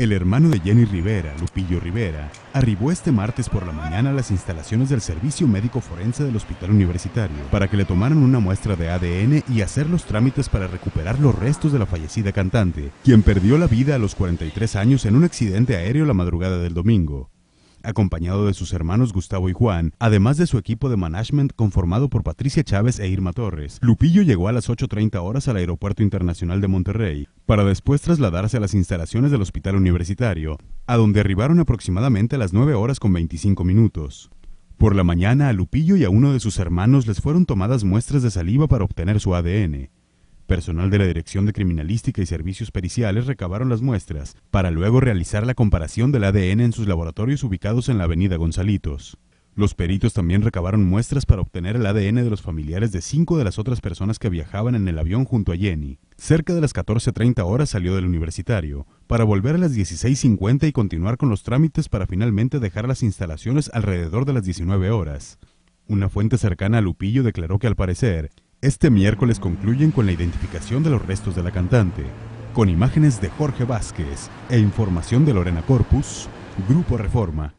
El hermano de Jenny Rivera, Lupillo Rivera, arribó este martes por la mañana a las instalaciones del Servicio Médico Forense del Hospital Universitario para que le tomaran una muestra de ADN y hacer los trámites para recuperar los restos de la fallecida cantante, quien perdió la vida a los 43 años en un accidente aéreo la madrugada del domingo. Acompañado de sus hermanos Gustavo y Juan, además de su equipo de management conformado por Patricia Chávez e Irma Torres, Lupillo llegó a las 8.30 horas al Aeropuerto Internacional de Monterrey para después trasladarse a las instalaciones del hospital universitario, a donde arribaron aproximadamente a las 9 horas con 25 minutos. Por la mañana a Lupillo y a uno de sus hermanos les fueron tomadas muestras de saliva para obtener su ADN. Personal de la Dirección de Criminalística y Servicios Periciales recabaron las muestras para luego realizar la comparación del ADN en sus laboratorios ubicados en la avenida Gonzalitos. Los peritos también recabaron muestras para obtener el ADN de los familiares de cinco de las otras personas que viajaban en el avión junto a Jenny. Cerca de las 14.30 horas salió del universitario para volver a las 16.50 y continuar con los trámites para finalmente dejar las instalaciones alrededor de las 19 horas. Una fuente cercana a Lupillo declaró que al parecer, este miércoles concluyen con la identificación de los restos de la cantante, con imágenes de Jorge Vázquez e información de Lorena Corpus, Grupo Reforma.